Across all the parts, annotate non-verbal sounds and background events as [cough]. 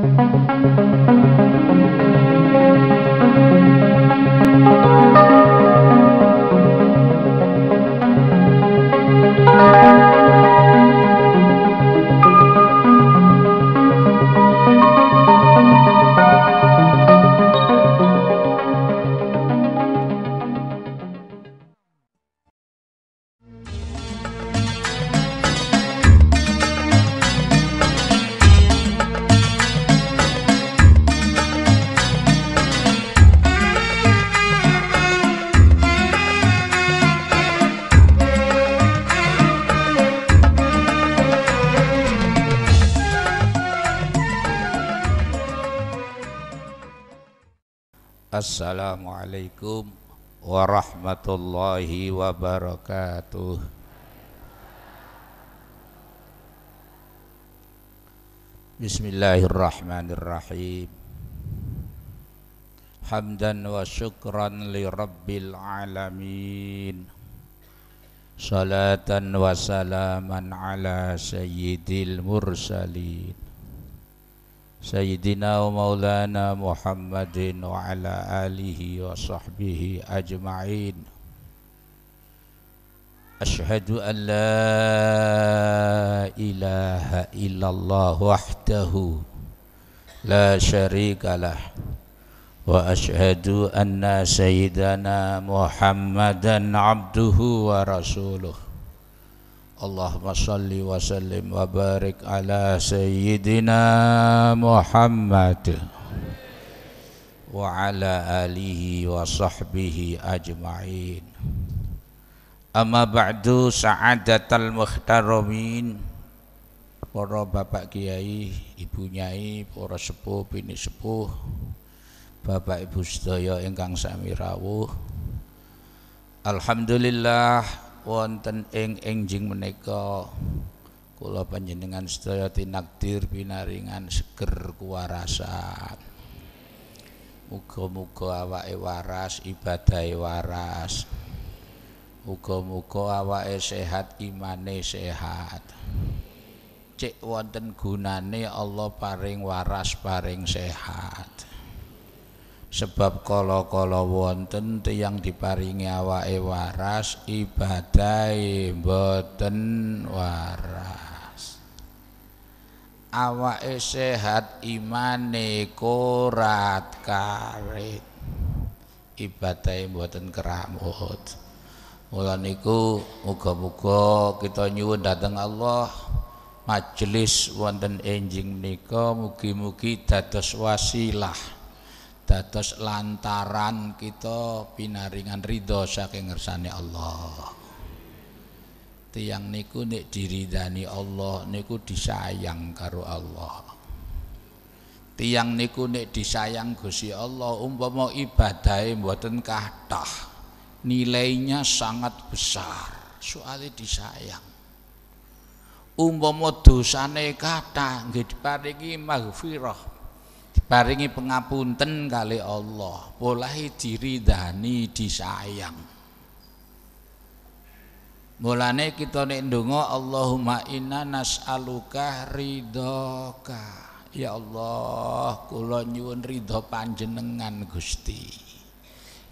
Thank you. Assalamualaikum warahmatullahi wabarakatuh. Bismillahirrahmanirrahim. Hamdan wa syukran li rabbil alamin. Salatan wa salaman ala sayyidil mursalin سيدنا ومولانا محمد وعلى آله وصحبه أجمعين أشهد أن لا إله إلا الله وحده لا شريك له وأشهد أن سيدنا محمدا عبده ورسوله Allahumma salli wa sallim wa barik ala sayyidina Muhammad wa ala alihi wa sahbihi ajma'in Amma ba'du sa'adatal muhtaramin Para bapak kiai, ibu nyai, para sepuh, bini sepuh Bapak ibu sedaya ingkang sami rawuh Alhamdulillah wonten ing enjing menika kula panjenengan sedaya tinakdir pinaringan seger kuwarasan muga-muga awake waras ibadahe waras muga-muga awake sehat imane sehat cek wonten gunane Allah paring waras paring sehat sebab kalau kala wonten tiyang diparingi awake waras ibadai boten waras awake sehat imane kurat karet ibadahe boten keramut mula niku muga-muga kita nyuwun dateng Allah majelis wonten enjing niko mugi-mugi dados wasilah dados lantaran kita pinaringan ridho saking ngersane Allah tiang niku nek diridani Allah niku disayang karo Allah tiang niku nek disayang gusi Allah umpama ibadahe mboten kathah nilainya sangat besar soalnya disayang umpama dosane kathah nggih diparingi maghfirah paringi pengapunten kali Allah mulai diridhani disayang Mulane kita nek ndonga Allahumma inna nas'aluka ridhoka. Ya Allah, kula nyuwun ridho panjenengan Gusti.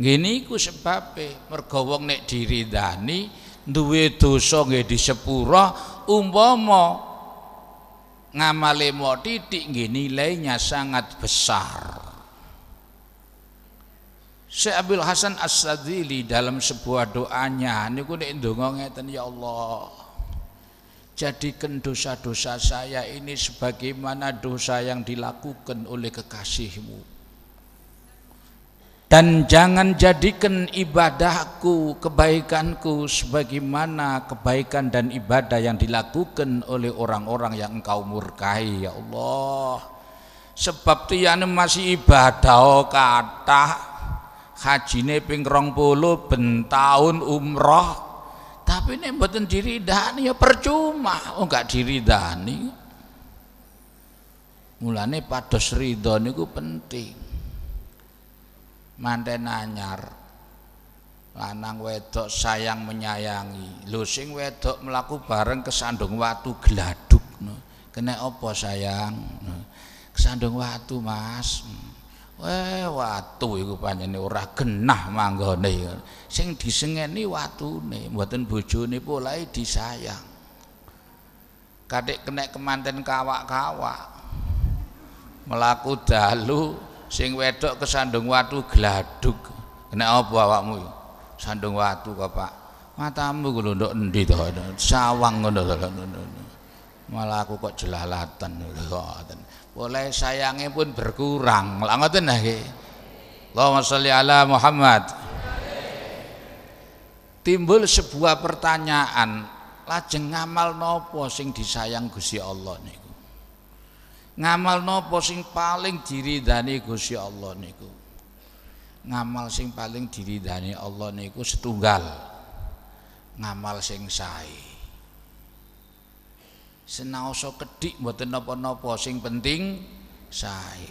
Ngene iku sebabe mergo wong nek diridani duwe dosa nggih disepura umpama ngamale mau titik nilainya sangat besar Syekh Abdul Hasan As-Sadili dalam sebuah doanya niku nek ndonga ngeten ya Allah jadikan dosa-dosa saya ini sebagaimana dosa yang dilakukan oleh kekasihmu dan jangan jadikan ibadahku, kebaikanku sebagaimana kebaikan dan ibadah yang dilakukan oleh orang-orang yang engkau murkai ya Allah sebab tiyane masih ibadah kata haji ping 20 ben taun umroh tapi nek mboten diridani ya percuma oh enggak diridani mulane pados ridho niku penting manten nanyar, lanang wedok sayang menyayangi lho sing wedok melaku bareng kesandung watu gladuk kena opo sayang kesandung watu mas Wah, watu iku panjene ora genah manggone. Sing disengeni watune, mboten bojone polahe disayang. Katik kena kemanten kawak-kawak. Melaku dalu sing wedok kesandung watu gladuk kena apa awakmu sandung watu kok Pak matamu kudu ndok endi to sawang ngono malah aku kok jelalatan ngoten oleh sayangnya pun berkurang lha ngoten nah Allahumma sholli ala Muhammad timbul sebuah pertanyaan lajeng ngamal nopo sing disayang Gusti Allah niku Ngamal nopo sing paling dani Gusti Allah niku. Ngamal sing paling dani Allah niku setunggal. Ngamal sing sae. Senaoso kedik mboten napa-napa sing penting sae.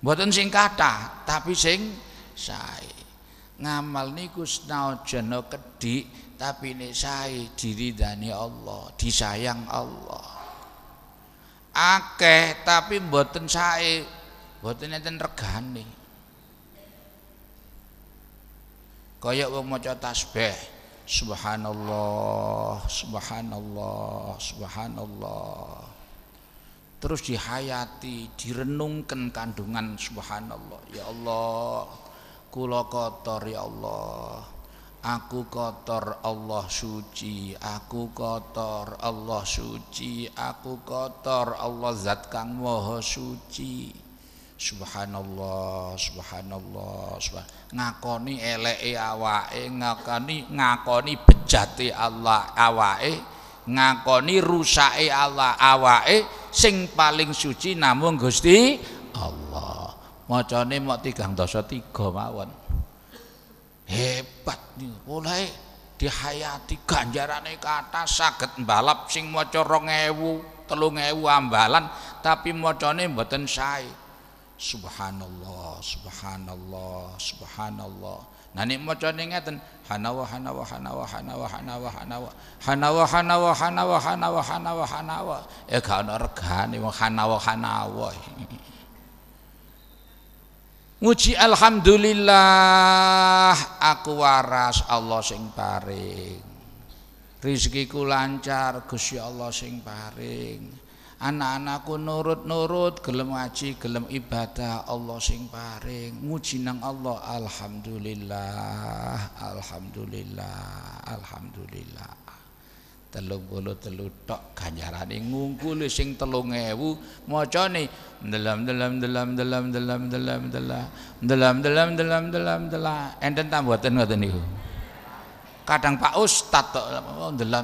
Mboten sing kata tapi sing sae. Ngamal niku senajan kedik tapi nek sae dani Allah, disayang Allah akeh tapi mboten sae mboten enten regane kaya wong maca tasbih subhanallah subhanallah subhanallah terus dihayati direnungkan kandungan subhanallah ya Allah kula kotor ya Allah Aku kotor Allah suci, aku kotor Allah suci, aku kotor Allah zat kang maha suci. Subhanallah, subhanallah, subhan. Ngakoni eleke awake, ngakoni ngakoni bejate Allah awake, ngakoni rusake Allah awake sing paling suci namung Gusti Allah. Macane mok tigang dasa tiga mawon. hebat mulai dihayati ganjarane kata atas saged balap sing maca 2000 3000 ambalan tapi macane mboten sae subhanallah subhanallah subhanallah nah nek macane ngeten hanawa hanawa hanawa hanawa hanawa hanawa hanawa hanawa hanawa hanawa hanawa hanawa eh gak regane wong hanawa hanawa Muji alhamdulillah aku waras Allah sing paring. Rizkiku lancar Gusti Allah sing paring. Anak-anakku nurut-nurut gelem ngaji, gelem ibadah Allah sing paring. Muji nang Allah alhamdulillah, alhamdulillah, alhamdulillah telung puluh telu tok ini ngungkul sing telung ewu macane dalam dalam dalam dalam dalam dalam dalam dalam dalam dalam dalam dalam enten tak mboten ngoten niku kadang Pak Ustad tok oh delah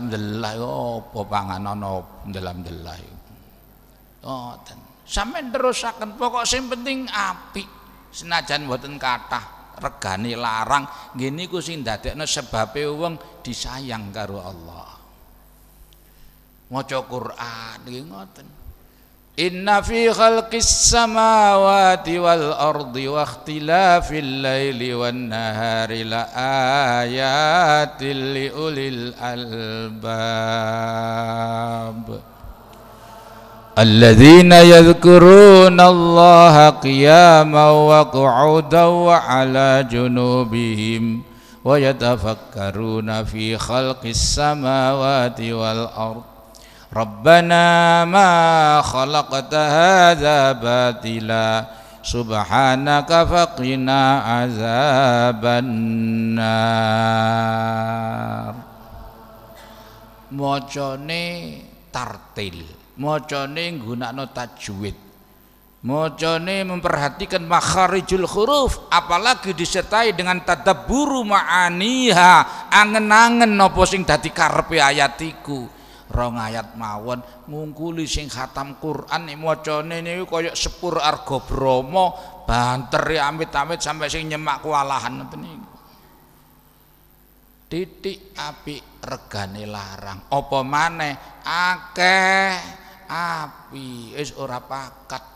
ono dalam dalam oh ten sampe terusaken pokok sing penting api senajan mboten kathah regane larang ngene iku sing dadekno sebabe wong disayang karo Allah maca Quran nggih ngoten Inna fi khalqis samawati wal ardi wa ikhtilafil laili wan nahari la ayatin li ulil albab الذين يذكرون الله قياما وقعودا وعلى جنوبهم ويتفكرون في خلق السماوات والأرض Rabbana ma khalaqta هذا batila Subhanaka faqina عذاب mocone tartil mocone nggunakno tajwid mocone memperhatikan makharijul huruf apalagi disertai dengan tadabburu ma'aniha angen-angen napa sing dadi karepe ayatiku rong ayat mawon ngungkuli sing khatam Quran nek macane niku kaya sepur arga Brama banter ya amit-amit sampai sing nyemak kewalahan ngoten titik api regane larang apa maneh akeh api wis ora pakat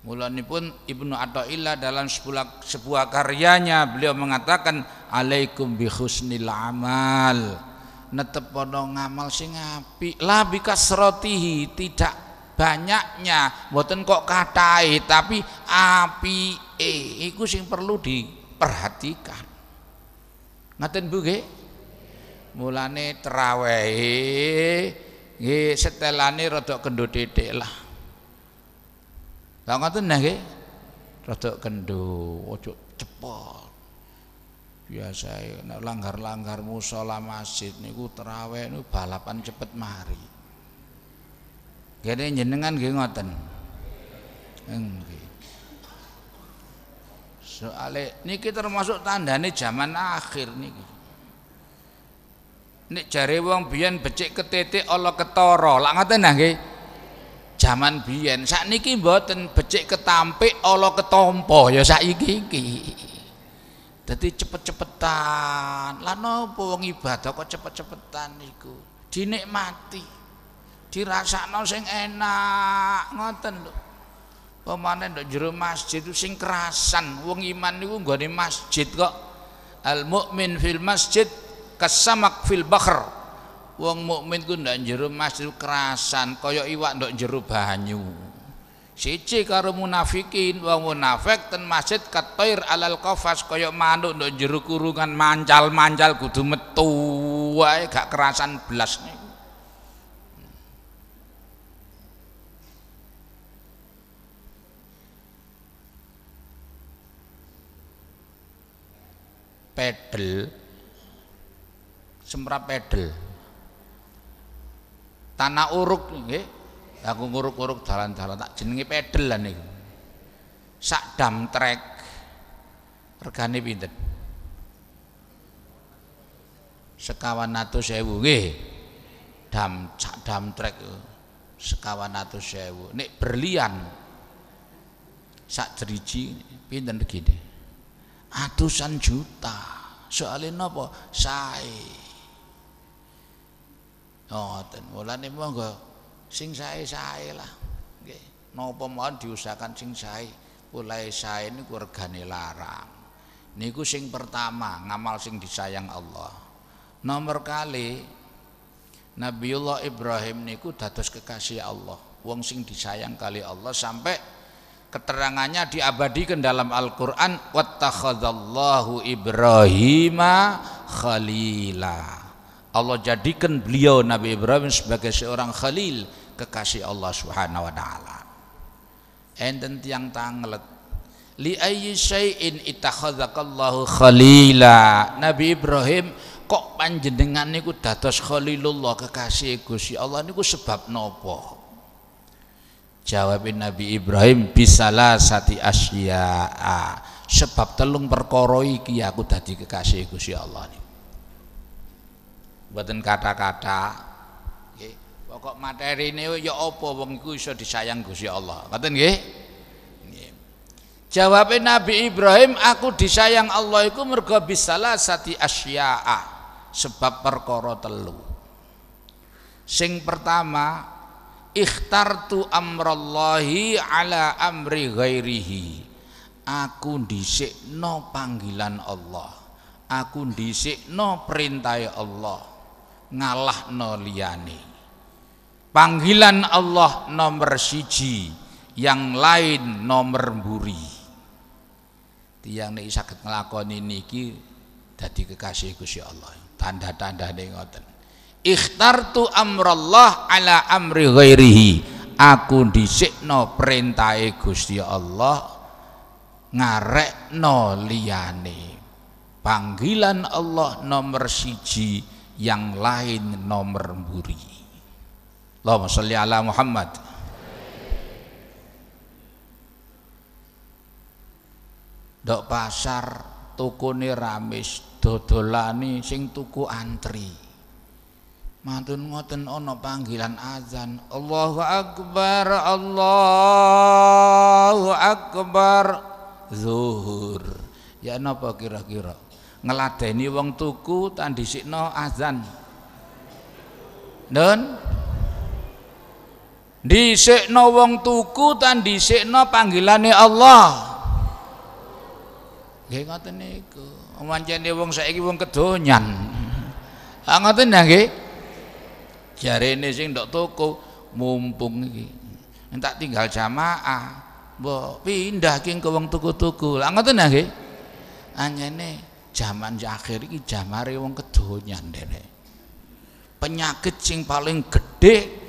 pun Ibnu Athaillah dalam sebuah, sebuah karyanya beliau mengatakan alaikum bi husnil amal netep pada ngamal sing apik la bikasratihi tidak banyaknya mboten kok katai tapi api eh iku sing perlu diperhatikan ngaten Bu nggih mulane trawehe nggih setelane rada kendho titik lah lha ngoten nggih rada kendho ojo cepet biasa ya, langgar-langgar musola masjid niku teraweh niku balapan cepet mari Gede jenengan gede ngoten nggih soale niki termasuk tanda nih zaman akhir niki nih cari wong biyen becik ketete Allah ketoro, lah ngoten nah zaman biyen saat niki mboten becik ketampik Allah ketompo ya saiki iki jadi cepet-cepetan. Lah napa wong ibadah kok cepet-cepetan niku? Dinikmati. Dirasakno sing enak, ngoten lho. Pemane ndok jero masjid itu sing kerasan. Wong iman niku nggone masjid kok. Al mukmin fil masjid kasamak fil bahr. Wong mukmin ku ndak jero masjid kerasan kaya iwak ndak jero banyu. Cici karo munafikin wong munafik ten masjid katoir alal kofas kaya manuk ndok jero kurungan mancal-mancal kudu metu wae gak kerasan belas. niku pedel semra pedel tanah uruk nih aku nguruk-nguruk dalan-dalan tak pedel lah nih sak dam trek regane pinten sekawan atus sewu nggih dam sak dam trek sekawan atus sewu nih berlian sak jeriji pinten begini atusan juta soalnya nopo say oh ten oh, mulane monggo sing sae-sae lah nggih napa mawon diusahakan sing sae mulai sae niku regane larang niku sing pertama ngamal sing disayang Allah nomor kali Nabiullah Ibrahim niku dados kekasih Allah wong sing disayang kali Allah sampai keterangannya diabadikan dalam Al-Qur'an wattakhadzallahu Ibrahima khalila. Allah jadikan beliau Nabi Ibrahim sebagai seorang khalil kekasih Allah Subhanahu wa taala enten tiang tanglet li ayyi syai'in ittakhadzakallahu khalila Nabi Ibrahim kok panjenengan niku dados khalilullah kekasih Gusti Allah niku sebab nopo jawabin Nabi Ibrahim bisalah sati asya ah, sebab telung perkara iki aku dadi kekasih Gusti Allah niku mboten kata-kata Kok materi ya apa wong iku iso disayang Gusti Allah. Ngoten nggih? Nabi Ibrahim, aku disayang Allah iku mergo bisalah sati asya'a, sebab perkara telu. Sing pertama, ikhtartu amrallahi ala amri ghairihi. Aku dhisikno panggilan Allah. Aku dhisikno perintah Allah. Ngalahno liyane panggilan Allah nomor siji yang lain nomor mburi tiang niki sakit ngelakoni niki jadi kekasih Gusti Allah tanda-tanda nih ngoten ikhtartu amrallah ala amri ghairihi aku dhisikno perintahe Gusti Allah ngarekno liyane panggilan Allah nomor siji yang lain nomor mburi Allahumma salli ala Muhammad Dok pasar ni ramis dodolani sing tuku antri Mantun ngoten ono panggilan azan Allahu akbar Allahu akbar zuhur ya napa kira-kira ngeladeni wong tuku tandisikno azan Nun Dhisikno wong tuku tan panggilan panggilane Allah. Nggih ngoten niku. ke wong saiki wong kedonyan. Ah ngoten ya nggih. Jarene sing ndok toko mumpung iki. Tak tinggal jamaah. Mbok pindah king ke wong tuku-tuku. Lah nih, ya nggih. Anjene jaman ya akhir iki jamare wong kedonyan derek. Penyakit sing paling gede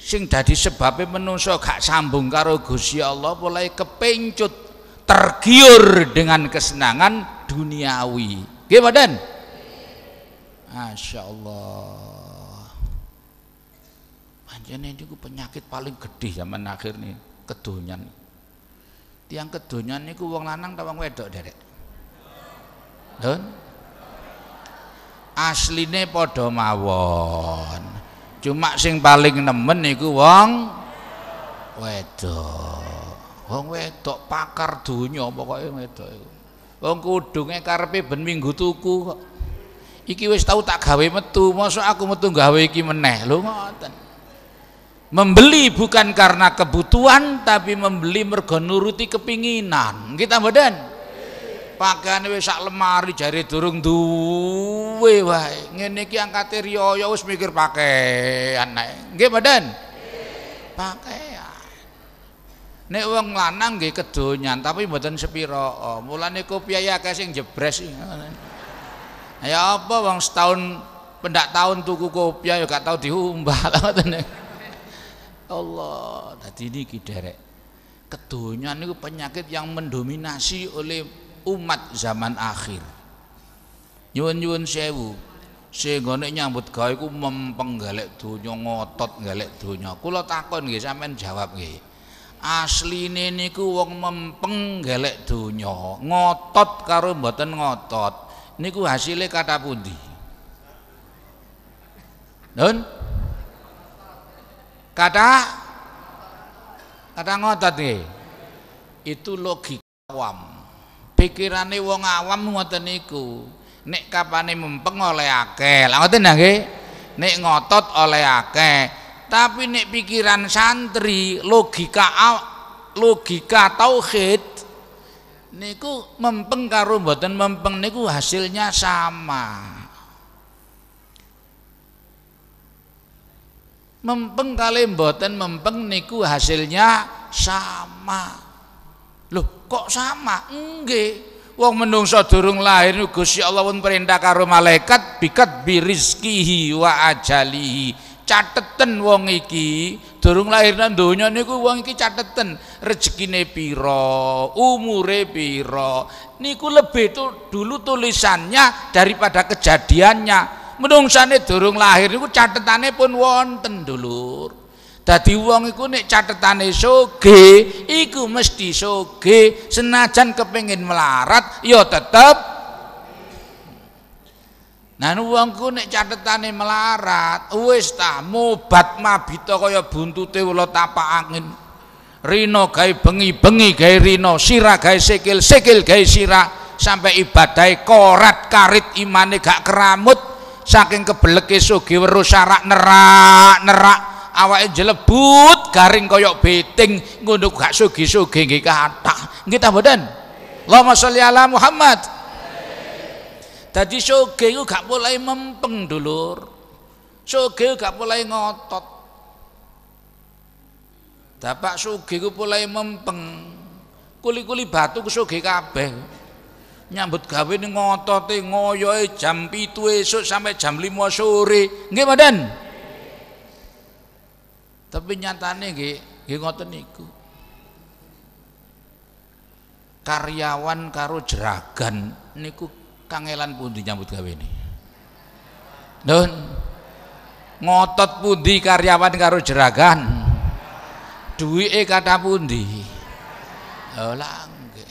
sing dadi sebabnya menungso gak sambung karo Gusti Allah mulai kepencut tergiur dengan kesenangan duniawi nggih Badan Masya Allah panjenengan niku penyakit paling gede zaman akhir nih kedonyan tiang kedonyan niku wong lanang ta wong wedok derek Don asline padha mawon Cuma sing paling nemen niku wong wedok. Wong wedok pakar donya pokoke wedok iku. Wong kudunge karepe ben minggu tuku kok. Iki wis tau tak gawe metu, mosok aku metu gawe iki meneh. Lho ngoten. Membeli bukan karena kebutuhan tapi membeli mergo nuruti kepinginan. Kita badan pakaian wis sak lemari jari durung duwe wae ngene iki angkate riyaya wis mikir pakaian nae nggih badan pakaian nek uang lanang nggih kedonyan tapi badan mboten sepira mulane kopiah ya sing jebres ya apa wong setahun pendak tahun tuku kopiah ya gak tau diumbah [laughs] Allah tadi ini derek kedonyan itu penyakit yang mendominasi oleh umat zaman akhir nyuwun-nyuwun sewu sehingga ini nyambut gawe ku mempeng galek dunya ngotot galek donya kula takon nggih sampean jawab nggih asline ku wong mempeng galek dunya ngotot karo mboten ngotot niku hasilnya kata pundi Nun kata kata ngotot nggih itu logika awam pikirane wong awam ngoten niku nek kapane mempeng oleh akeh lha ngoten nggih nek ngotot oleh akeh tapi nek pikiran santri logika logika tauhid niku mempeng karo mboten mempeng niku hasilnya sama mempeng kali mboten mempeng niku hasilnya sama loh kok sama enggak Wong menungso durung lahir Gusti Allah pun perintah karo malaikat bikat birizkihi wa ajalihi. Cateten wong iki durung lahir nang donya niku wong iki cateten rezekine pira, umure pira. Niku lebih tuh dulu tulisannya daripada kejadiannya. Menungsane durung lahir niku catetane pun wonten dulur. Dadi wong iku nek cathetane soge, iku mesti soge, senajan kepengin melarat ya tetep. Nah, wong ku nek cathetane melarat, wis tah mobat mabita kaya buntute ula tapak angin. Rino gawe bengi-bengi gawe rino, sira gawe sikil, sikil gawe sira, sampai ibadahe korat karit imane gak keramut saking kebeleke soge weruh syarak, nerak-nerak. awake jelebut garing koyok beting ngunduk gak sugi-sugi nggih kathah nggih ta mboten Allahumma sholli ala Muhammad dadi sugi iku gak mulai mempeng dulur sugi gak mulai ngotot dapak sugi ku mulai mempeng kuli-kuli batu ku sugi kabeh nyambut gawe ngotote ngoyoe jam pitu esuk sampai jam lima sore nggih mboten tapi nyatane nggih nggih ngoten niku. Karyawan karo jeragan niku kangelan pundi nyambut gawe ini. Nun ngotot pundi karyawan karo jeragan. Duwike kata pundi. Oh langge.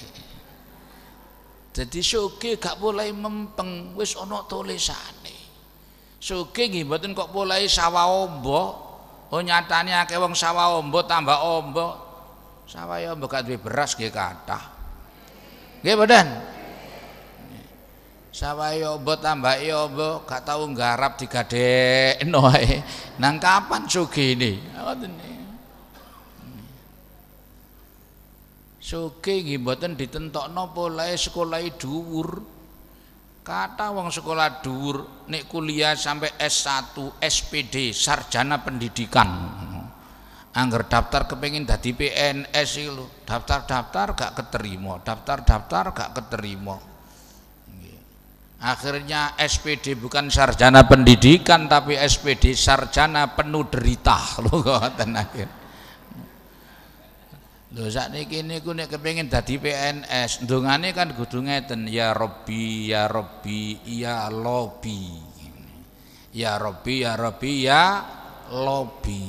Jadi soge gak boleh mempeng wis ana tulisane. Soge nggih mboten kok boleh sawah ombo Oh nyatanya kebong wong sawah ombo tambah ombo. Sawah ya ombo gak duwe beras nggih kata Nggih badan Sawah ya ombo tambah ya ombo gak tau nggarap digadekno ae. Nang kapan ini Ngoten Soge nggih mboten ditentokno polahe sekolahe dhuwur. Kata wong sekolah dhuwur nek kuliah sampai S1, SPD, sarjana pendidikan. Angger daftar kepingin dadi PNS lho, daftar-daftar gak keterima, daftar-daftar gak keterima. Akhirnya SPD bukan sarjana pendidikan tapi SPD sarjana penuh derita [laughs] lho ngoten akhir. Lho niki niku nek kepengin dadi PNS, ndongane kan kudu ngeten ya Rabbi ya Rabbi ya Lobi. Ya Rabbi ya Rabbi ya Lobi.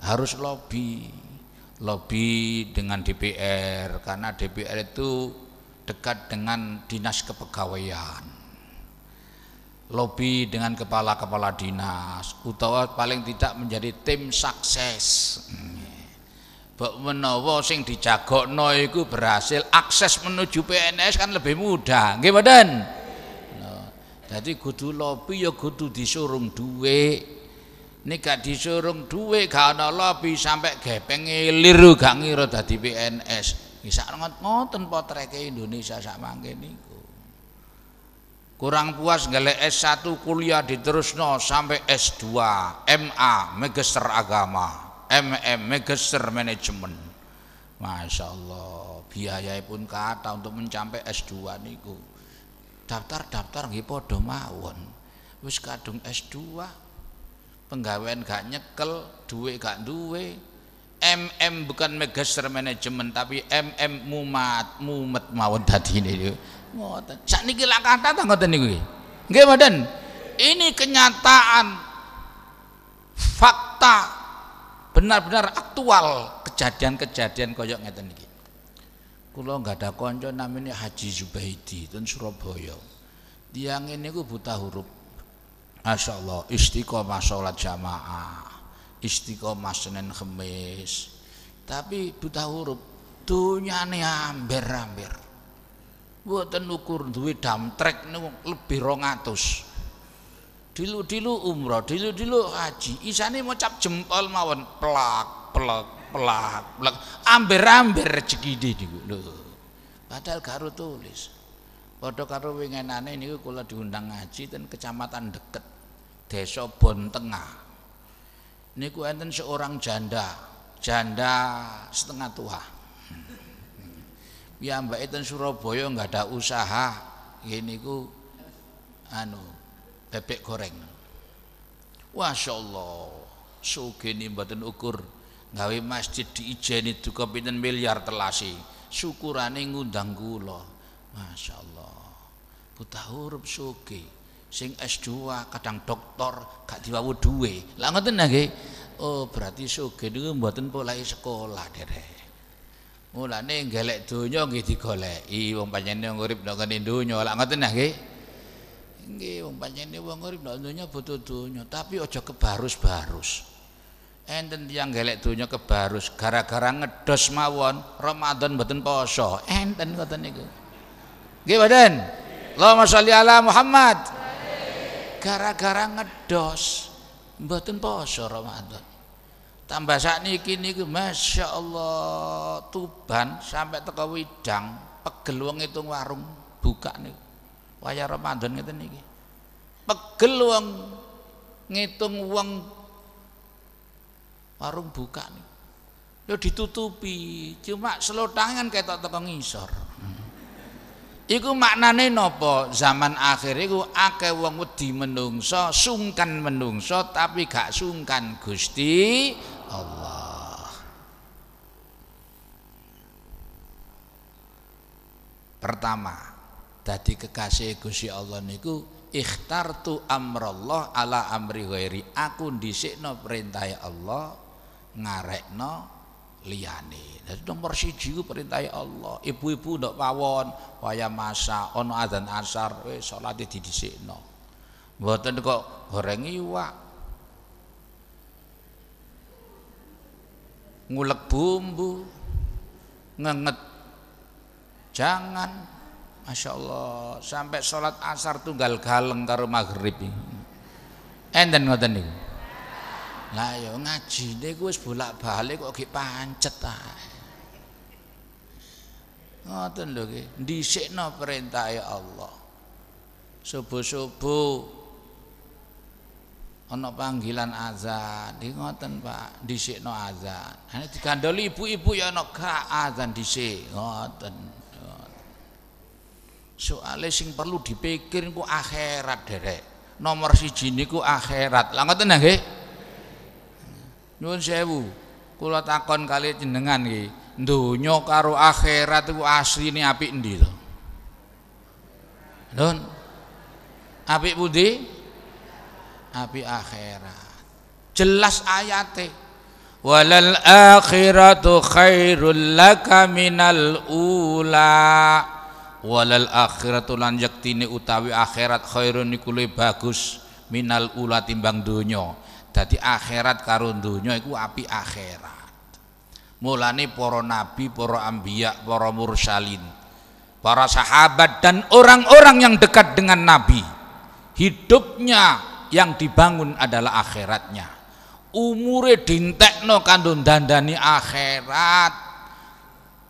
Harus lobby. Lobby dengan DPR karena DPR itu dekat dengan dinas kepegawaian. Lobby dengan kepala-kepala dinas, utawa paling tidak menjadi tim sukses. Hmm. Bok menawa sing dijagokno iku berhasil akses menuju PNS kan lebih mudah. Nggih mboten? Jadi, kudu lobby ya kudu disurung duwe. Nek gak disurung duwe gak ana sampai sampe gepeng ngilir gak ngira dadi PNS. Wis ngoten potreke Indonesia sak mangke Kurang puas gelek S1 kuliah diterusno sampai S2, MA, Magister Agama. MM Megaser Management Masya Allah biaya pun kata untuk mencapai S2 niku daftar-daftar nggih padha mawon wis kadung S2 penggawean gak nyekel duit gak duwe MM bukan megaster Management tapi MM mumat mumet mawon tadi ini ngoten sakniki lak kata ta ngoten niku nggih ini kenyataan fakta benar-benar aktual kejadian-kejadian koyok ngeten niki. Kula nggak ada konco namanya Haji Zubaidi ten Surabaya. Tiang ini ku buta huruf. Masya Allah, istiqomah sholat jamaah, istiqomah Senin Kemis. Tapi buta huruf, dunyane amber buat Mboten ukur dam damtrek niku lebih rongatus Dilu-dilu umroh, dilu-dilu haji. Isane mocap jempol mawon pelak pelak pelak pelak amber-amber rezeki niku lho. Padahal karo tulis. Padha karo wingenane niku kula diundang ngaji ten kecamatan deket Desa Bontengah. Niku enten seorang janda, janda setengah tua. Ya Mbak itu Surabaya nggak ada usaha, ini ku anu bebek goreng Masya Allah ini mboten ukur gawe masjid diijeni duka pinten miliar telasi syukurane ngundang kula Masya Allah buta huruf suge, sing S2 kadang doktor gak diwawu duwe lah ngoten nggih oh berarti dulu niku mboten polahe sekolah dere, mulane golek donya nggih digoleki wong panjenengan urip nang kene donya lak ngoten nggih Nggih, wong ini wong urip ndak butuh donya, tapi aja kebarus-barus. Enten tiyang gelek tuhnya kebarus gara-gara ngedos mawon Ramadan mboten poso. Enten ngoten niku. Nggih, badan. Allahumma sholli ala Muhammad. Gara-gara ngedos mboten poso Ramadan. Tambah kini niku Masya Allah Tuban sampai teko Widang pegel wong warung buka niku wayah Ramadan ngeten niki. Pegel wong ngitung wong warung buka nih. Yo ditutupi, cuma selotangan ketok teko ngisor. Iku maknane nopo zaman akhir iku akeh wong wedi menungso, sungkan menungso tapi gak sungkan Gusti Allah. Pertama, dadi kekasih Gusti Allah niku ikhtartu amrallah ala amri ghairi aku dhisikno perintah Allah ngarekno liyane dadi nomor siji perintah Allah ibu-ibu ndak pawon waya masa ana adzan asar wis salate didhisikno mboten kok goreng iwak ngulek bumbu ngenget jangan Masya Allah sampai sholat asar tunggal galeng karo maghrib enten ngoten niku lah ya ngaji niku wis bolak-balik kok gek pancet ta ngoten lho ki dhisikno perintah ya Allah subuh-subuh Ono panggilan azan di ngoten Pak no azan ana digandoli ibu-ibu ya ana gak azan dhisik ngoten soalnya sing perlu dipikir ku akhirat derek nomor siji niku akhirat lah ngoten nggih nyuwun sewu kula takon kali jenengan nggih donya karo akhirat iku asline apik endi to Nun api budi, api akhirat jelas ayate walal akhiratu khairul laka minal ula walal akhiratu lan yaktini utawi akhirat khairun niku bagus minal ula timbang donya dadi akhirat karo donya iku api akhirat mulane para nabi para anbiya para mursalin para sahabat dan orang-orang yang dekat dengan nabi hidupnya yang dibangun adalah akhiratnya umure dintekno kandung dandani akhirat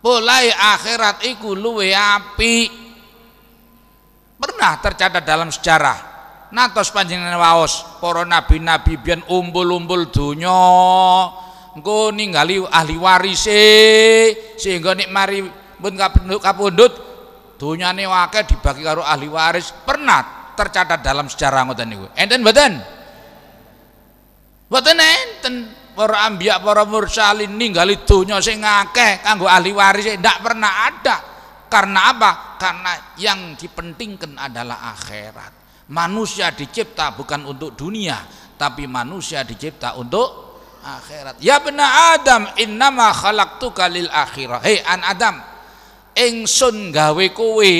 mulai akhirat iku luwe api pernah tercatat dalam sejarah natos panjenengan waos para nabi-nabi biyen umbul-umbul donya engko ningali ahli waris sehingga nek mari pun kapundhut kapundhut donyane wake dibagi karo ahli waris pernah tercatat dalam sejarah ngoten niku enten mboten mboten enten para ambiak para mursalin ninggali donya sing akeh kanggo ahli waris eh, ndak pernah ada karena apa karena yang dipentingkan adalah akhirat manusia dicipta bukan untuk dunia tapi manusia dicipta untuk akhirat ya benar. adam innama Tu kalil akhirah hei an adam ingsun gawe kowe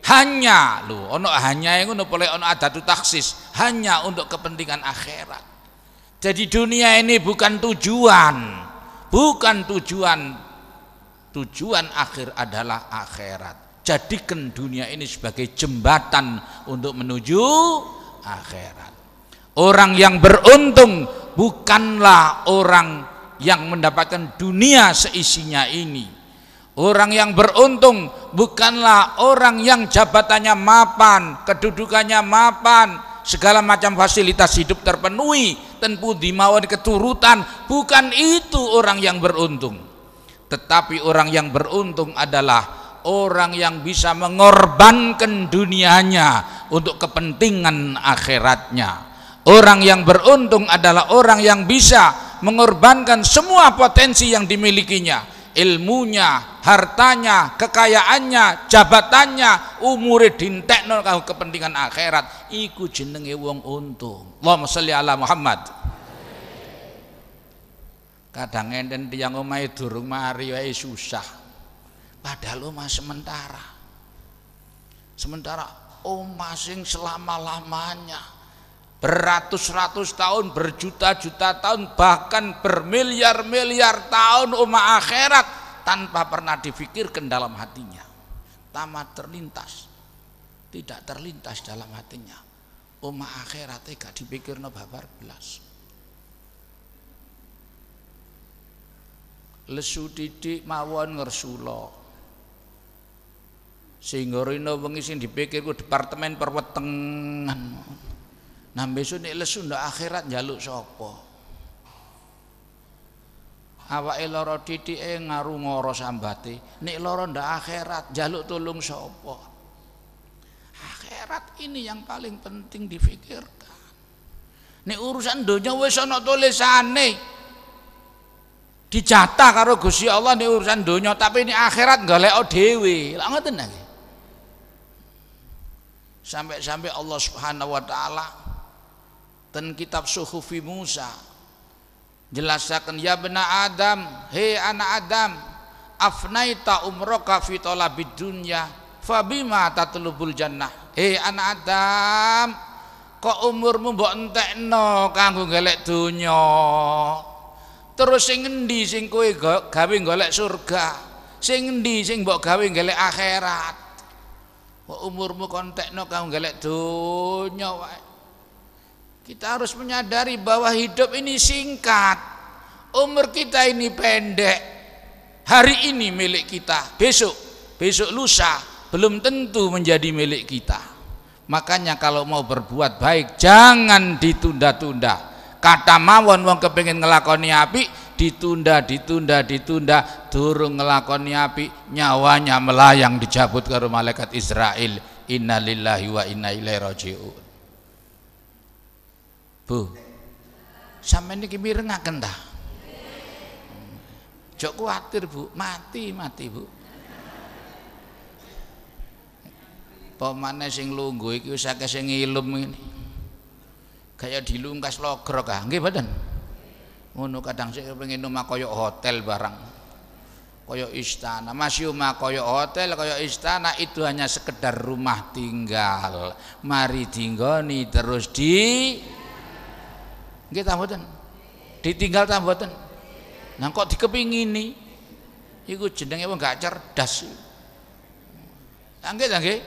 hanya lu. Ono hanya ngono boleh ada tu taksis hanya untuk kepentingan akhirat jadi dunia ini bukan tujuan, bukan tujuan. Tujuan akhir adalah akhirat. Jadikan dunia ini sebagai jembatan untuk menuju akhirat. Orang yang beruntung bukanlah orang yang mendapatkan dunia seisinya ini. Orang yang beruntung bukanlah orang yang jabatannya mapan, kedudukannya mapan, segala macam fasilitas hidup terpenuhi tentu dimauan keturutan bukan itu orang yang beruntung tetapi orang yang beruntung adalah orang yang bisa mengorbankan dunianya untuk kepentingan akhiratnya orang yang beruntung adalah orang yang bisa mengorbankan semua potensi yang dimilikinya ilmunya, hartanya, kekayaannya, jabatannya, umure dintekno kanggo kepentingan akhirat, iku jenenge wong untung. Allahumma sholli ala Muhammad. Kadang enten tiyang omahe durung mari wae susah. Padahal omah sementara. Sementara omah sing selama-lamanya beratus-ratus tahun, berjuta-juta tahun, bahkan bermiliar-miliar tahun umat akhirat tanpa pernah difikirkan dalam hatinya. Tamat terlintas, tidak terlintas dalam hatinya. Umat akhirat gak no babar belas. Lesu didik mawon ngersulo. Sehingga rino bengi sing departemen perwetengan. Nah besok nih lesu ndak akhirat sopo. Awak Awake titi e ngaru ngoro sambati. nek loro ndak akhirat jaluk tolong sopo. Akhirat ini yang paling penting difikirkan. Nek urusan dunia wes ono tulisane. Dijatah karo gusi Allah nek urusan dunia, tapi ini akhirat nggak leo dewi, Lah tenang. Sampai-sampai Allah Subhanahu wa taala ten kitab suhufi Musa jelasakan ya benar Adam he anak Adam afnaita umroka fitola bidunya dunya fabima tatlubul jannah he anak Adam kok umurmu mbok no kanggo galak dunya terus sing di sing kowe gawe golek surga sing di sing mbok gawe galak akhirat kok umurmu kontekno kanggo golek donya wae kita harus menyadari bahwa hidup ini singkat. Umur kita ini pendek. Hari ini milik kita, besok, besok lusa belum tentu menjadi milik kita. Makanya kalau mau berbuat baik jangan ditunda-tunda. Kata mawon wong kepengin ngelakoni api ditunda ditunda ditunda turun ngelakoni api nyawanya melayang dicabut karo malaikat Israel innalillahi wa inna ilaihi rajiun Bu. ini niki mirengaken ta? Jok kuatir Bu, mati mati Bu. Pemane sing lungguh iki wis akeh sing ngilum ngene. Kaya dilungkas logro kah? nggih mboten? Ngono kadang sik pengen omah kaya hotel barang. Kaya istana, masih omah kaya hotel, kaya istana itu hanya sekedar rumah tinggal. Mari tinggoni terus di Nggih ta mboten? Ditinggal ta mboten? Nang kok dikepingini? Iku jenenge wong gak cerdas. Nggih ta nggih?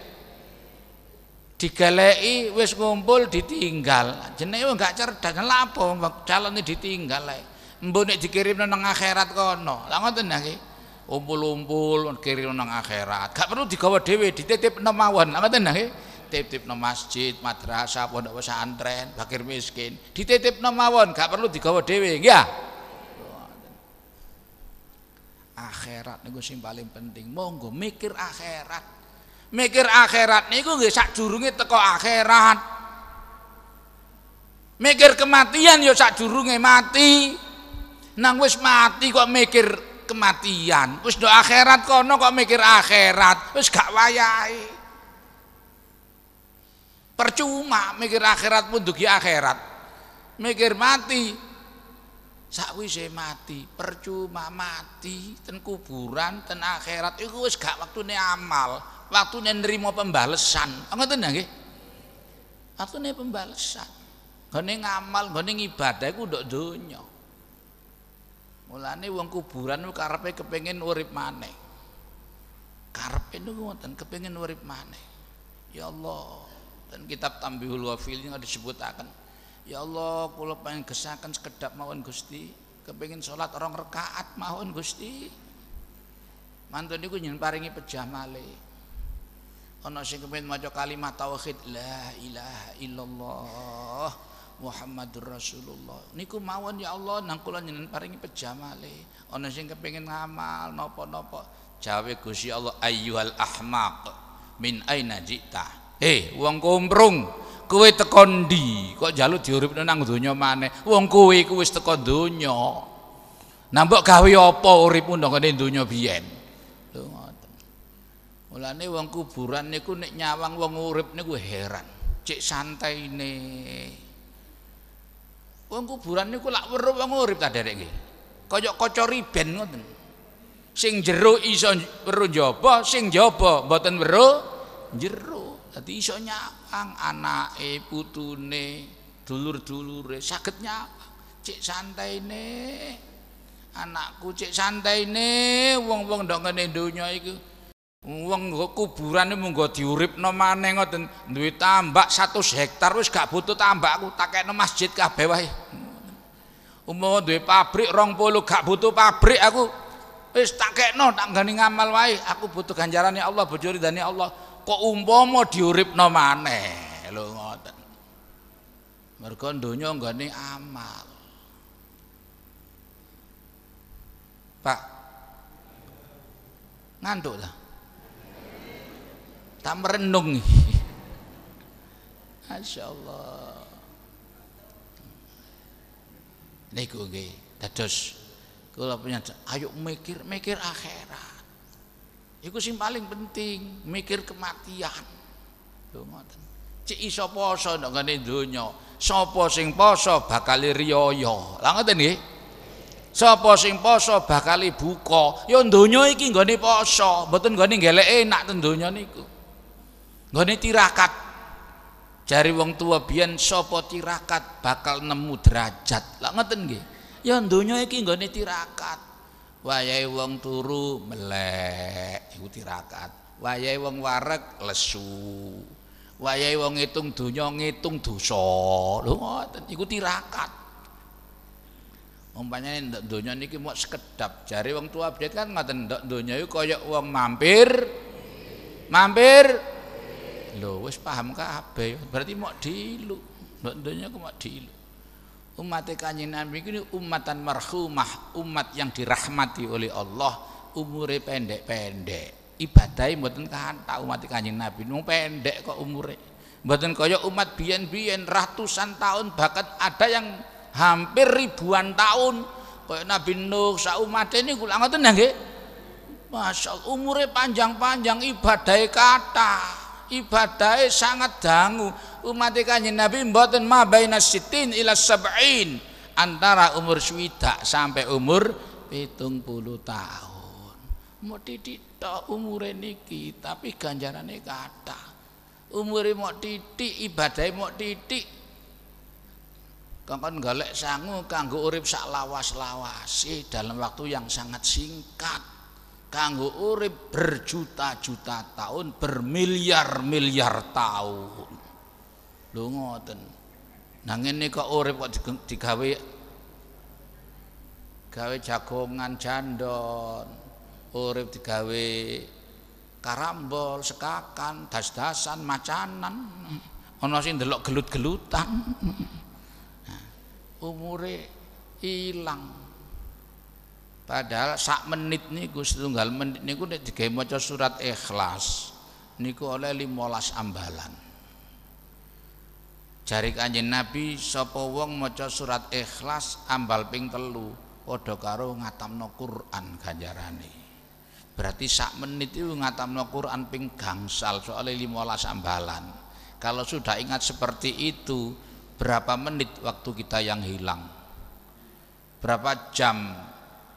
Digaleki wis ngumpul ditinggal. Jenenge wong gak cerdas. lha apa calone ditinggal ae. Mbok nek dikirimno nang akhirat kono. Lah ngoten nggih. umpul-umpul kirim nang akhirat. Gak perlu digawa dhewe, dititip mawon. Ngoten nggih dititipno masjid, madrasah, pondok pesantren, fakir miskin, dititipno mawon, gak perlu digawa dewi, ya Akhirat niku sing paling penting. Monggo mikir akhirat. Mikir akhirat niku nggih sadurunge teko akhirat. Mikir kematian ya sak sadurunge mati. Nang wis mati kok mikir kematian. Wis do akhirat kono kok mikir akhirat. Wis gak wayahe. Percuma mikir akhirat pun dugi akhirat. Mikir mati. sakwi saya mati, percuma mati ten kuburan, ten akhirat iku wis gak waktune amal, waktu waktune nerima pembalesan. Oh, ngoten nggih. Waktune pembalesan. Gone ngamal, gone ibadah gue udah dunia Mulane uang kuburan lu karpe kepengen urip maneh. Karepe niku ngoten, kepengen urip mane Ya Allah, dan kitab Tambihul sebut akan ya Allah kalau pengen gesakan sekedap mawon Gusti kepingin sholat orang rekaat mawon Gusti mantun niku nyen paringi pejah male ono sing kepengin maca kalimat tauhid la ilaha illallah Muhammadur Rasulullah. Niku mawon ya Allah nang kula nyenen paringi pejamale. Ana sing kepengin ngamal napa-napa. Jawe Gusti Allah ayyuhal ahmaq min aina jita. Hei, eh, wong kumprung, kowe tekondi ndi? Kok jaluk diuripno nang donya maneh? Wong kowe ku wis teko donya. Nah mbok gawe apa uripmu nang ngene donya biyen? Lho ngoten. Mulane wong kuburan niku nek nyawang wong urip niku heran. Cek santaine. Wong kuburan niku lak weruh wong urip ta derek nggih. Kaya kaca riben ngoten. Sing jero iso weruh njaba, sing njaba mboten weruh jero. Dadi iso nyawang anake, putune, dulur-dulure saged nyawang. Cek ne anakku cek santai ne wong-wong ndok ngene donya iku. Wong kuburan mung go diuripno maneh ngoten duit tambak satu hektar wis gak butuh kayak takekno masjid kabeh wae. Umpama duit pabrik rong polu gak butuh pabrik aku wis takekno tak gani ngamal wae aku butuh ya Allah bojo ridane ya Allah kok umpama diuripno maneh lho ngoten mergo donya nggone amal Pak ngantuk lah tak merenung [laughs] Masya Allah niku nggih dados kula punya ayo mikir mikir akhirat Iku sing paling penting, mikir kematian. Lho ngoten. Cek iso poso nek ngene donya. Sapa sing poso bakal riyaya. Lah ngoten nggih. Sapa sing poso bakal buka. Ya donya iki nggone poso, mboten nggone golek enak ten donya niku. Nggone tirakat. Jari wong tua biyen sapa tirakat bakal nemu derajat. Lah ngoten nggih. Ya donya iki nggone tirakat. wayahe wong turu melek iku tirakat wayahe wong warek lesu wayahe wong ngitung donya ngitung dosa lho ngoten iku tirakat umpamane ndak donya niki mok sekedap jari wong tua abdet kan ngoten ndak donya iku koyok wong mampir mampir lho wis paham kabeh berarti mok dilu ndak donya ku mok dilu Umat Kanjeng Nabi ini umatan marhumah, umat yang dirahmati oleh Allah, umure pendek-pendek. ibadahnya mboten tak umat Kanjeng Nabi, nung pendek kok umure. Mboten kaya umat biyen-biyen ratusan tahun bahkan ada yang hampir ribuan tahun kaya Nabi Nuh sak umat ini kula ngoten nggih. Masya umurnya panjang-panjang ibadahnya kata ibadahnya sangat dangu umat kanjeng Nabi mboten ma sitin ila sab'in antara umur swidak sampai umur pitung puluh tahun mau titik tok umure niki tapi ganjarannya kata umure mau titik ibadahnya mau titik kan golek sangu kanggo urip sak lawas-lawasi dalam waktu yang sangat singkat kanggo urip berjuta-juta tahun bermiliar-miliar tahun lho ngoten nangin ini kok urip kok digawe gawe jagongan jandon urip digawe karambol sekakan das-dasan macanan ana sing delok gelut-gelutan nah, umure ilang padahal sak menit niku setunggal menit niku nek digawe maca surat ikhlas niku oleh 15 ambalan dari Kanjeng Nabi sapa wong maca surat Ikhlas ambal ping telu padha karo ngatamno Quran ganjarane. Berarti sak menit itu ngatamno Quran ping gangsal soalnya 15 ambalan. Kalau sudah ingat seperti itu, berapa menit waktu kita yang hilang? Berapa jam?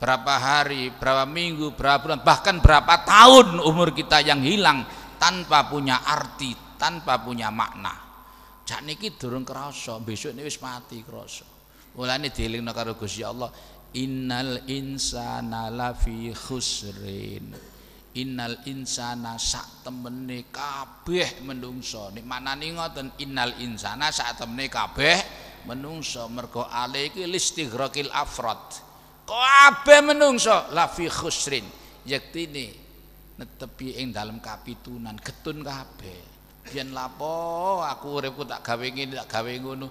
Berapa hari, berapa minggu, berapa bulan, bahkan berapa tahun umur kita yang hilang tanpa punya arti, tanpa punya makna. Jak niki durung krasa, besok ini wis mati krasa. Mulane dielingno karo Gusti Allah, innal insana lafi khusrin. Innal insana sak temene kabeh menungsa. Nek manani ngoten innal insana sak temene kabeh menungsa mergo ale iki listighrakil afrad. Kabeh menungsa lafi khusrin. Yektine netepi ing dalem kapitunan getun kabeh. Yen lapo aku uripku tak gawe ngene tak gawe ngono.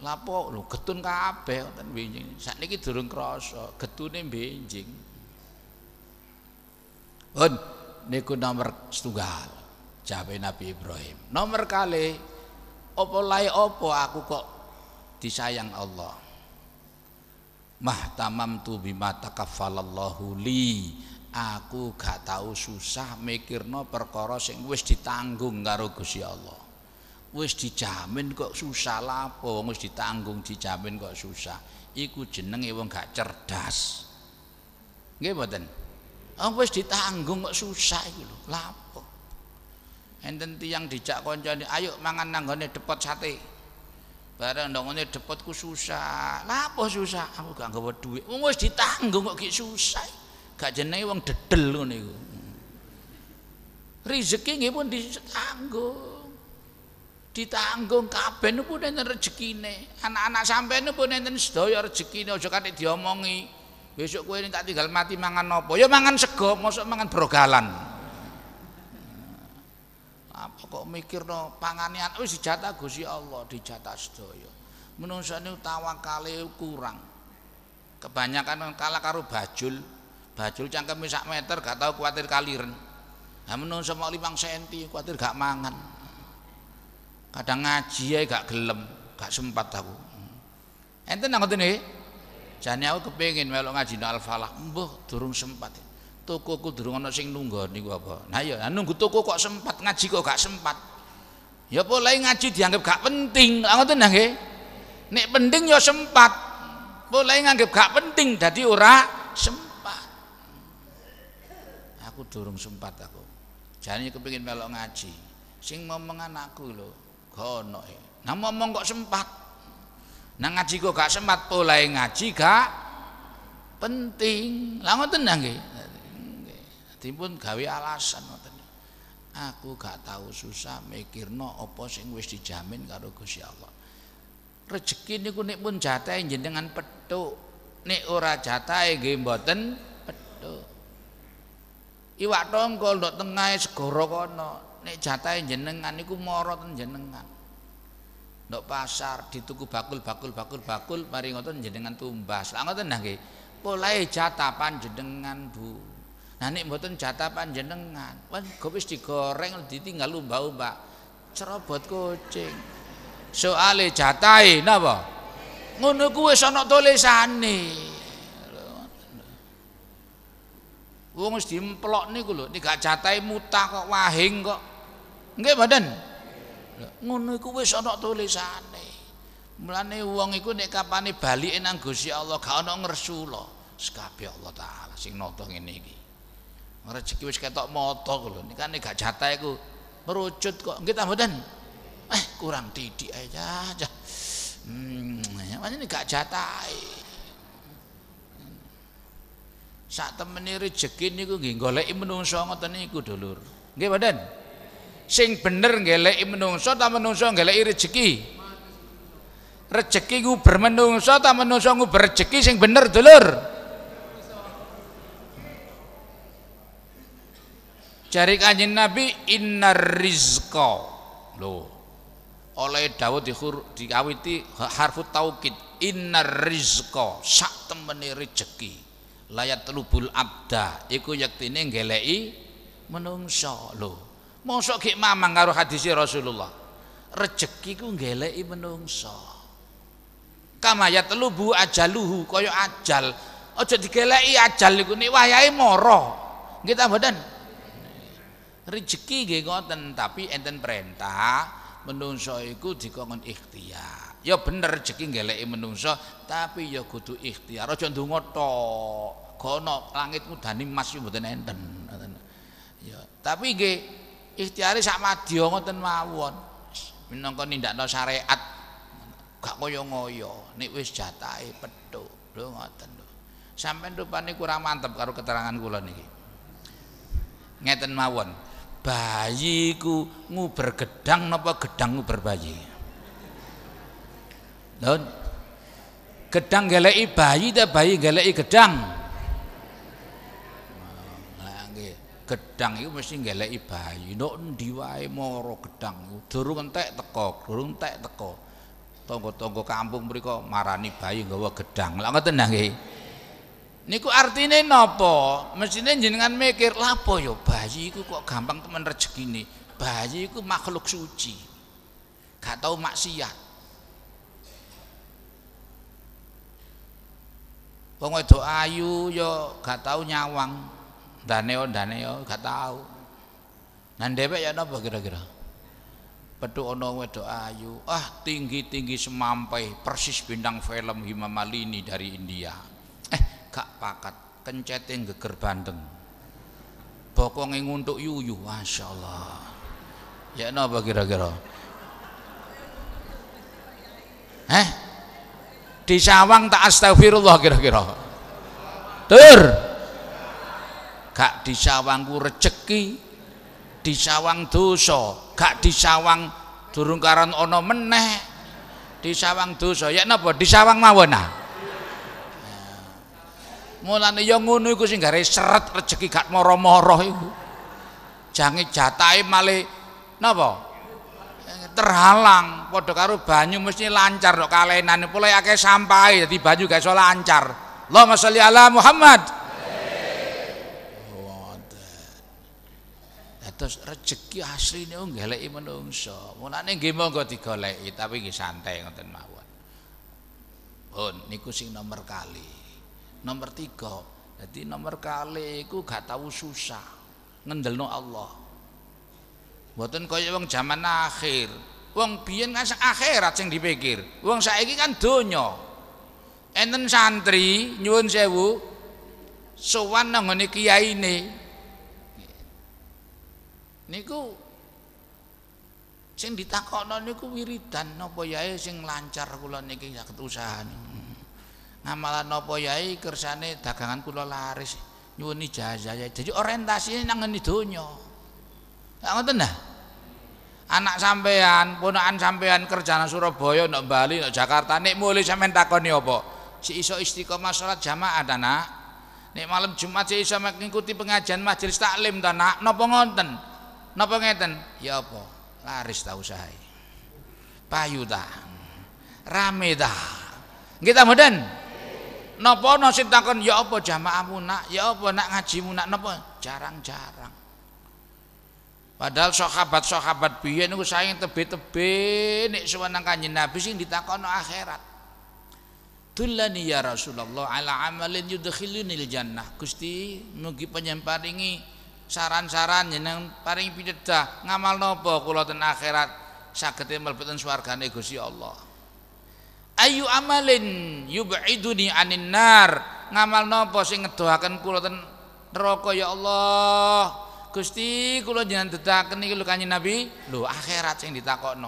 Lapo lho getun kabeh wonten benjing. Sakniki durung krasa, getune benjing. Un niku nomor setunggal. Jawabe Nabi Ibrahim. Nomor kali opo lae opo aku kok disayang Allah. Mah tamam tu bima takaffalallahu li aku gak tahu susah mikirno perkara sing wis ditanggung karo Gusti Allah. Wis dijamin kok susah lapo wong wis ditanggung dijamin kok susah. Iku jenenge wong gak cerdas. Nggih mboten? Oh, wis ditanggung kok susah iku lho, lapo. Enten tiyang dijak kancane, ayo mangan nanggone depot sate. Bareng ndongone depotku susah. Lapo susah? Aku gak nggawa dhuwit. Wong wis ditanggung kok gak susah gak jenenge wong dedel ngono iku rezeki nggih pun ditanggung ditanggung kabeh niku enten rezekine anak-anak sampeyan niku enten sedaya rezekine aja kate diomongi besok kowe tak tinggal mati mangan nopo ya mangan sego mosok mangan brogalan apa ah, kok mikir no panganian wis dijatah Gusti Allah dijatah sedaya menungso niku tawakale kurang kebanyakan kalah karo bajul bajul cangkeme sak meter gak tau kuatir kaliren ha menung semua limang senti kuatir gak mangan kadang ngaji ya gak gelem gak sempat aku ente nang nih, jadi aku kepingin melok ngaji no al-falah durung sempat ku durung ada sing nunggu nih gua apa nah ya nunggu toko kok sempat ngaji kok gak sempat ya boleh ngaji dianggap gak penting ngoten nang nggih nek penting ya sempat boleh nganggap gak penting jadi ora sempat aku durung sempat aku jane kepengin melok ngaji sing ngomong anakku lo, gono e. nah ngomong kok sempat nah ngaji kok gak sempat mulai ngaji gak penting lah ngoten nggih pun gawe alasan ngoten aku gak tahu susah no opo sing wis dijamin karo Gusti Allah rezeki niku nek pun jatahe jenengan petuk nek ora jatahe nggih petuk iwak tongkol ndok tengahe segara kono nek jatahe jenengan iku mara ten jenengan ndok pasar dituku bakul bakul bakul bakul mari ngoten jenengan tumbas lha ngoten nah nggih polahe jatah panjenengan Bu nah nek mboten jatah panjenengan wah gowis digoreng ditinggal lumba-lumba cerobot kucing soale e, napa ngono kuwi wis ana tulisane Wong wis diemplok niku lho, nek gak catai mutah kok wahing kok. Nggih mboten? Ngono iku wis ana tulisane. Mulane wong iku nek kapane balike nang Gusti Allah gak ana ngersula. Sekabeh Allah taala sing nata ngene iki. Rezeki wis ketok mata lho, nek kan gak catai ku merucut kok. Nggih ta mboten? Eh kurang tidik aja. Ya, ya. Hmm, ini ya, gak jatai. Saat sak temene rejeki niku nggih goleki menungso ngoten ku dulur nggih badan. sing bener goleki menungso tak menungso golek rezeki. rezeki. ku bermenungso tak menungso ku berrezeki, sing bener dulur Cari kanjeng Nabi inna rizqa lo. oleh Dawud dikur, diawiti harfu taukid inna rizqa sak temene Rezeki layat telubul abda iku yektine nggeleki menungso lho mosok gek mamang karo hadis Rasulullah Rezeki ku nggeleki menungso kama ya telubu ajaluhu koyo ajal aja digeleki ajal iku nek wayahe mara nggih ta mboten nggih ngoten tapi enten perintah menungso iku dikongkon ikhtiar ya bener rezeki ngeleki menungso tapi ya kudu ikhtiar aja ndonga tok kono langitmu dani mas yo mboten enten ya tapi nggih ikhtiare sak madya ngoten mawon minangka nindakno syariat gak koyo ngoyo nek wis jatahe petuk lho ngoten lho sampean rupane kurang mantep karo keterangan kula niki ngeten mawon bayiku nguber gedang napa gedang nguber bayi Lon. Gedang geleki bayi dah bayi geleki gedang. Nah, gedang itu mesti geleki bayi. Nok diwai moro mara gedang. Durung entek teko, durung entek teko. Tonggo-tonggo kampung mriko marani bayi gawa gedang. Lah ngoten nggih. Niku artinya nopo, Mestine jenengan mikir, lapo yo ya? bayi iku kok gampang temen rezekine. Bayi iku makhluk suci. Gak tau maksiat. wong itu ayu yo gak tau nyawang daniel daniel gak tau nan dhewek ya napa kira-kira petu ana wedok ayu ah tinggi-tinggi semampai persis bintang film Hima Malini dari India eh gak pakat kencete geger bandeng bokonge untuk yuyu masya allah ya napa kira-kira eh di Sawang tak astagfirullah kira-kira tur gak di Sawangku rezeki di Sawang dosa gak di Sawang durung karan ana meneh di Sawang dosa ya napa di Sawang mawon nah mulane ya ngono iku sing gare seret rezeki gak moro-moro iku jange jatahe male napa terhalang padha karo banyu mesti lancar kok kalenan pula ya akeh sampai jadi banyu gak iso lancar Allahumma sholli ala Muhammad Terus rezeki asli ini lagi menungso. Mulane gimana tiga digoleki tapi nggih santai ngoten mawon. Pun niku sing nomor kali. Nomor tiga. Jadi nomor kali aku gak tahu susah. Ngendelno Allah. Mboten kaya wong zaman akhir. Wong biyen kan akhirat sing dipikir. Wong saiki kan donya. Enten santri nyuwun sewu sowan nang ngene ini, Niku sing ditakokno niku wiridan nopo yae sing lancar kula niki saged usahane. Hmm. Ngamalan nopo yae kersane dagangan kula laris nyuwun ijazah. Jadi orientasinya nang ngene donya. Tak ngoten nah anak sampean, ponakan sampean kerjana Surabaya, nak Bali, nak Jakarta, nek mulai sampean takoni apa? Si iso istiqomah salat jamaah ta nak? Nek malam Jumat si iso ngikuti pengajian majelis taklim ta nak? Napa ngonten? Napa ngeten? Ya apa? Laris ta saya. Payu ta. Rame ta. Nggih ta mboten? Napa ana sing takon ya apa jamaahmu nak? Ya apa nak ngajimu nak? Napa? Jarang-jarang. Padahal sahabat-sahabat biyen niku saing tebe-tebe nek suwenang Kanjeng Nabi sing ditakono akhirat. Dullani ya Rasulullah ala amalin yudkhilunil jannah. Gusti mugi panjenengan paringi saran-saran jeneng paring pidhedah ngamal nopo kula ten akhirat saged mlebeten swargane Gusti Allah. Ayu amalin yub'iduni anin nar. Ngamal nopo sing ngedohaken kula ten neraka ya Allah. Gusti kula jenengan dedaken niki lho Kanjeng Nabi, lho akhirat sing ditakokno.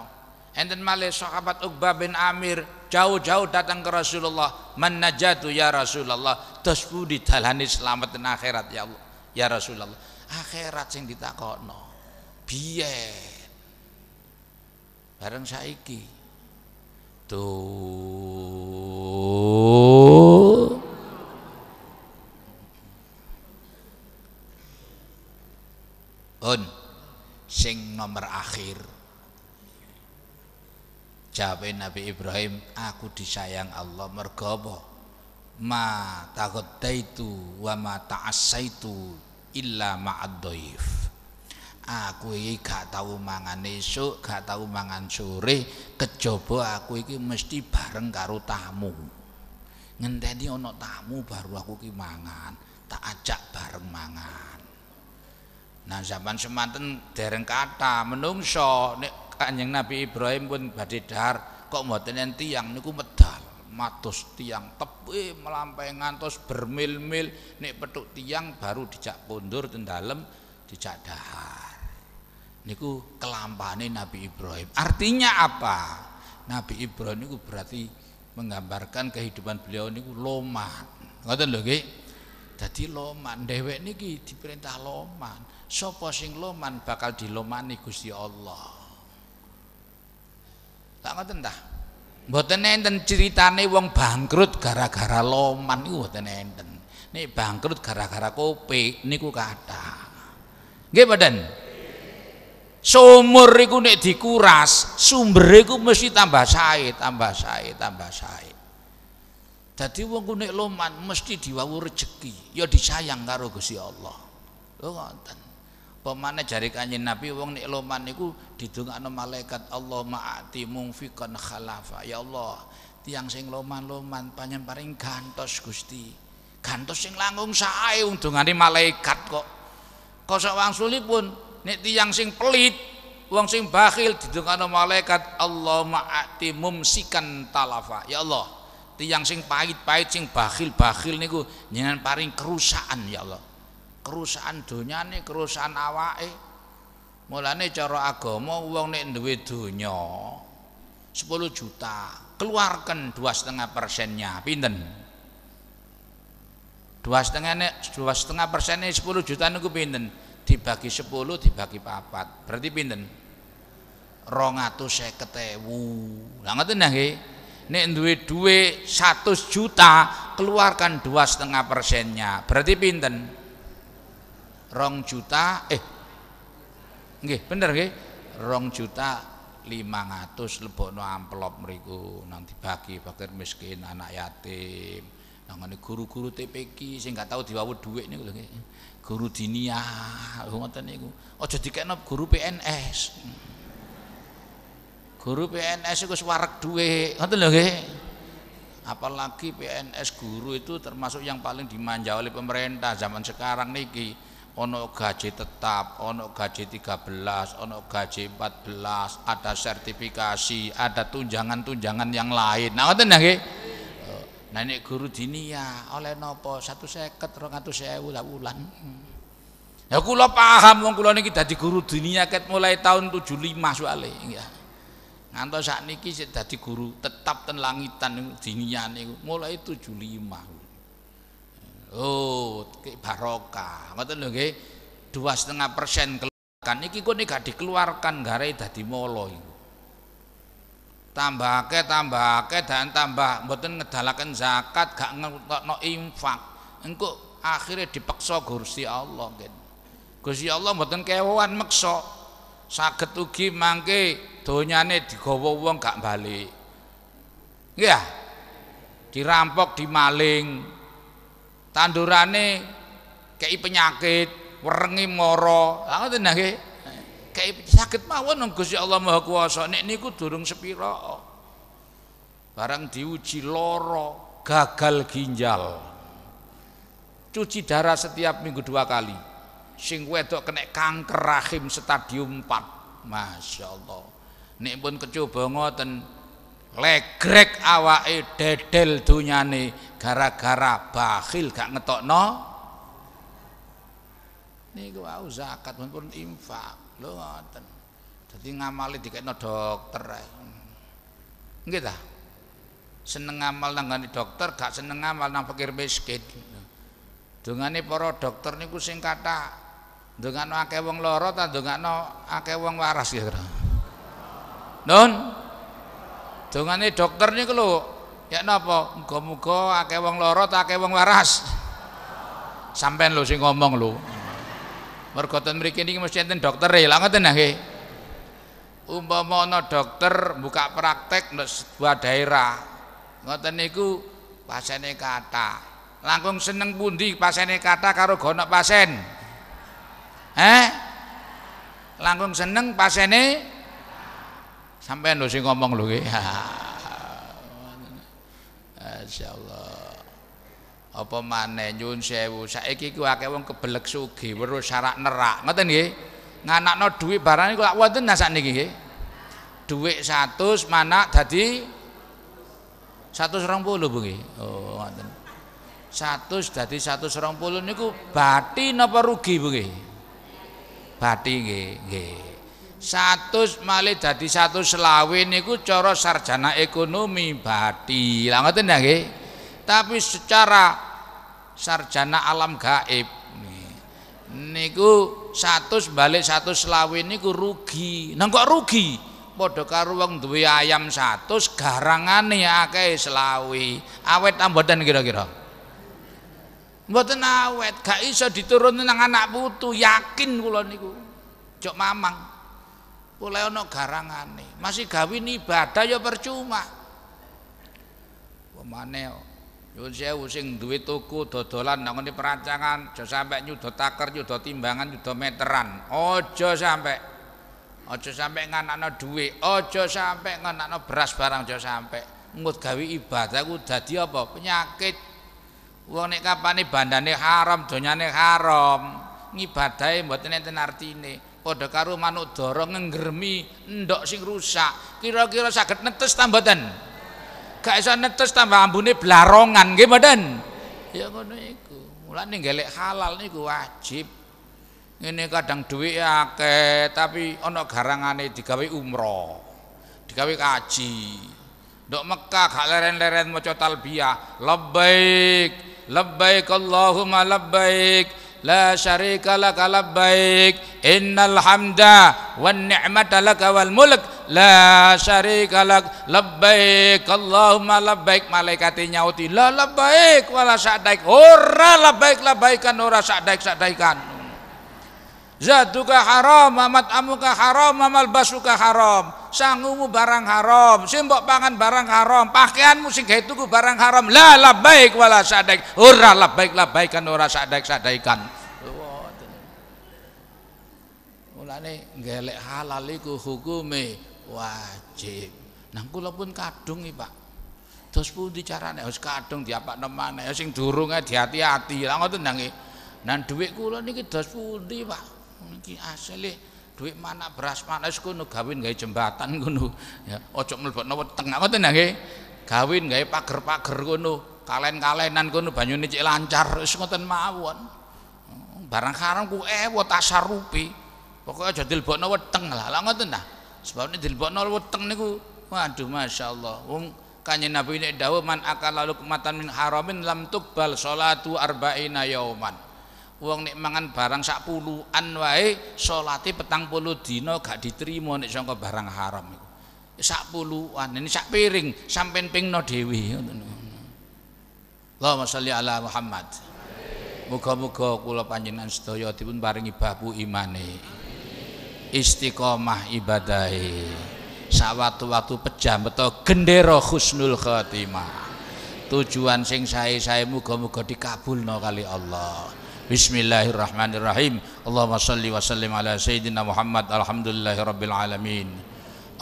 Enten male sahabat Uqbah bin Amir jauh-jauh datang ke Rasulullah, "Man najatu ya Rasulullah?" Tasbu ditalani selamat dan akhirat ya Allah. Ya Rasulullah, akhirat sing ditakokno. Biyen. Bareng saiki. Tuh sing nomor akhir jawab Nabi Ibrahim aku disayang Allah mergobo ma itu, wa ma ta'asaitu illa ma'addoif aku iki gak tahu mangan esok, gak tahu mangan sore kejobo aku iki mesti bareng karo tamu ngenteni ono tamu baru aku ki mangan tak ajak bareng mangan Nah zaman semanten dereng kata menungso nek Kanjeng Nabi Ibrahim pun badhe dahar kok mboten tiang niku medal matos tiang tepi melampai ngantos bermil-mil nek petuk tiang baru dijak kondur ten dalem dijak dahar niku kelampane Nabi Ibrahim artinya apa Nabi Ibrahim niku berarti menggambarkan kehidupan beliau niku loman ngoten lho nggih dadi loman dhewek niki diperintah loman sopo sing loman bakal dilomani Gusti Allah tak ngoten ta mboten enten ceritane wong bangkrut gara-gara loman iku mboten enten nek bangkrut gara-gara kopi niku kathah nggih mboten sumur iku nek dikuras sumber iku mesti tambah sae tambah sae tambah sae Jadi wong ku nek loman mesti diwawur rejeki ya disayang karo Gusti Allah lho ngoten Pemane jari kanyin Nabi wong nek loman niku didongakno malaikat Allah ma'ati mungfikan khalafa. Ya Allah, tiang sing loman-loman panjen paring gantos Gusti. Gantos sing langkung sae undungane malaikat kok. Kosok pun nek tiang sing pelit wong sing bakhil didongakno malaikat Allah ma'ati mumsikan talafa. Ya Allah, tiang sing pahit-pahit sing bakhil-bakhil niku njenengan paring kerusakan ya Allah kerusakan donyane, kerusakan eh Mulane cara agama uang nih duit dunia sepuluh juta, keluarkan dua setengah persennya, pinten? Dua setengah nih dua setengah persennya sepuluh juta nih pinten? Dibagi sepuluh dibagi papat, berarti pinten? Rongatus saya ketemu nggak ngoten nih nek duit duit 100 juta keluarkan dua setengah persennya berarti pinten rong juta eh nggih bener nggih rong juta lima ratus lebok no amplop meriku nang dibagi fakir miskin anak yatim nang guru-guru TPQ sing gak tau diwawu duit niku lho guru diniyah ngoten oh jadi dikekno guru PNS guru PNS itu warek duit ngoten lho nggih apalagi PNS guru itu termasuk yang paling dimanja oleh pemerintah zaman sekarang niki ono gaji tetap, ono gaji 13, ono gaji 14, ada sertifikasi, ada tunjangan-tunjangan yang lain. Nah, ngoten nggih. Ya, nah ini guru dinia oleh Nopo satu 150 200.000 tak bulan. Ya kulo paham wong kula niki di guru dinia ket mulai tahun 75 soalnya. ya. Ngantos saat niki, dadi guru tetap ten langitan dinia niku mulai 75. Oh, barokah. Ngoten lho nggih. persen keluarkan iki kok nih gak dikeluarkan gara dadi molo ke tambah ke dan tambah mboten ngedalakan zakat gak ngetokno infak. Engko akhirnya dipaksa Gusti Allah gitu. Gusti Allah mboten kewan meksa. sakit ugi mangke donyane digawa wong gak balik. ya? Dirampok, dimaling, tandurane kei penyakit werengi moro aku ngoten nggih kei sakit mawon si Allah Maha kuasa nek niku durung sepiro. barang diuji loro gagal ginjal cuci darah setiap minggu dua kali sing wedok kena kanker rahim stadium 4 Masya Allah nek pun kecoba ngoten legrek awake dedel dunyane gara-gara bakhil gak ngetokno niku wau zakat pun infak lho ngoten dadi ngamali no dokter nggih ta seneng ngamal nanggani dokter gak seneng ngamal nang pikir miskin dungane para dokter niku sing kata dungano akeh wong lara ta no akeh wong waras ya Nun Dongane dokter niku lho, ya napa? Muga-muga akeh wong lara, akeh wong waras. Sampean lho sing ngomong lho. Mergo ten mriki niki mesti enten dokter e. lha ngoten nggih. Umpama ana dokter buka praktek ndek sebuah daerah. Ngoten niku pasene kata. Langkung seneng pundi pasene kata karo gonok pasen. Eh, Langkung seneng pasene sampean lho sing ngomong lho iki [laughs] Allah, apa mana nyun sewu saiki ku akeh wong kebelek sugih weruh sarak nerak ngoten nggih nganakno dhuwit barang niku lak wonten nah sakniki nggih dhuwit 100 satu dadi 120 Bu nggih oh ngoten 100 dadi 120 niku bati napa rugi Bu nggih bati nggih nggih satu malih jadi satu selawe niku coro sarjana ekonomi bati Lah ngoten ya Tapi secara sarjana alam gaib niku satu balik satu selawe niku rugi. Nang kok rugi? bodoh karo dua ayam ayam garangan ya akeh selawe. Awet amboten kira-kira. Mboten awet, gak iso diturunin nang anak putu, yakin kula niku. Jok mamang. oleh ono garangane masih gawe ibadah ya percuma pemane yo sewu sing duwe toko dodolan nang ngene perancangan aja sampe nyudot taker nyudot timbangan nyudot meteran aja sampe aja sampe nganakno duwe aja sampe nganakno beras barang aja sampe mut gawe ibadah ku dadi apa penyakit wong nek kapane bandane haram donyane haram ngibadahe mboten enten artine padha karo manuk dorong ngenggermi ndok sing rusak kira-kira sakit netes tambatan gak iso netes tambah ambune blarongan nggih mboten ya ngono iku mulane ngelek halal niku wajib Ini kadang ya akeh tapi garangan garangane digawe umroh digawe kaji ndok Mekah gak leren-leren maca talbiyah lebaik lebaik Allahumma lebaik la syarika laka labbaik innal hamda wan ni'mata laka wal mulk la syarika laka labbaik Allahumma labbaik malaikate nyauti la labbaik wala sa'daik ora labbaik labbaikan ora sa'daik sa'daikan zatuka haram amat amuka haram amal basuka haram Sanggumu barang haram, simbok pangan barang haram, pakaianmu sing gawe tuku barang haram. La baik wala sadaik. Ora la labaikan ora sadaik sadaikan. Mulane gelek halal iku hukume wajib. Nang kula pun kadung iki, Pak. Terus pundi carane harus kadung diapakno maneh sing durunge diati-ati. Lah ngoten nang nang dhuwit kula niki dos pundi, Pak. Niki asli duit mana beras mana kuno gawin gawe jembatan kuno ya ojo melebut nopo tengah apa tenang ya gawin gawe pager pager kuno kalen kalenan kuno banyu nih lancar semuatan mawon hmm, barang eh ku asar rupi pokoknya aja dilebokno weteng tengah lah ngoten nah sebab nek dilebokno weteng niku waduh masyaallah wong kanya nabi ini dawa man akala lukmatan min haramin lam tukbal sholatu arba'ina yauman wong nek mangan barang sak puluhan wae salate petang puluh dina gak diterima nek saka barang haram iku sak puluhan ini sak piring sampean pingno dhewe Allahumma sholli ala Muhammad muga-muga kula panjenengan sedaya dipun paringi babu imane istiqomah ibadahi sawatu-watu pejambeto gendera husnul khatimah. tujuan sing sae-sae muga-muga dikabulno kali Allah بسم الله الرحمن الرحيم اللهم صل وسلم على سيدنا محمد الحمد لله رب العالمين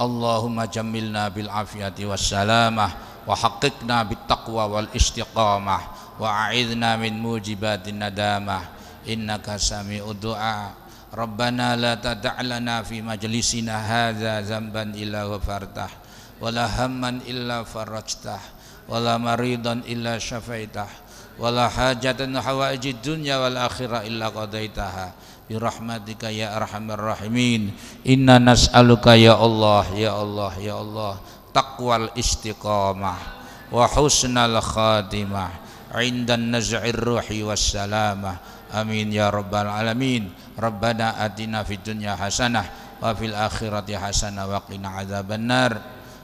اللهم جملنا بالعافية والسلامة وحققنا بالتقوى والاستقامة وأعذنا من موجبات الندامة إنك سميع الدعاء ربنا لا تدع لنا في مجلسنا هذا ذنبا إلا غفرته ولا همّا إلا فرجته ولا مريضا إلا شفيته ولا حاجة من حوائج الدنيا والآخرة إلا قضيتها برحمتك يا أرحم الراحمين إنا نسألك يا الله يا الله يا الله تقوى الاستقامة وحسن الخاتمة عند النزع الروحي والسلامة آمين يا رب العالمين ربنا آتنا في الدنيا حسنة وفي الآخرة حسنة وقنا عذاب النار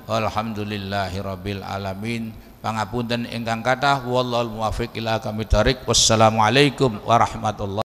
والحمد لله رب العالمين pangapunten ingkang kathah wallahul muwaffiq ila kami tarik wassalamualaikum warahmatullahi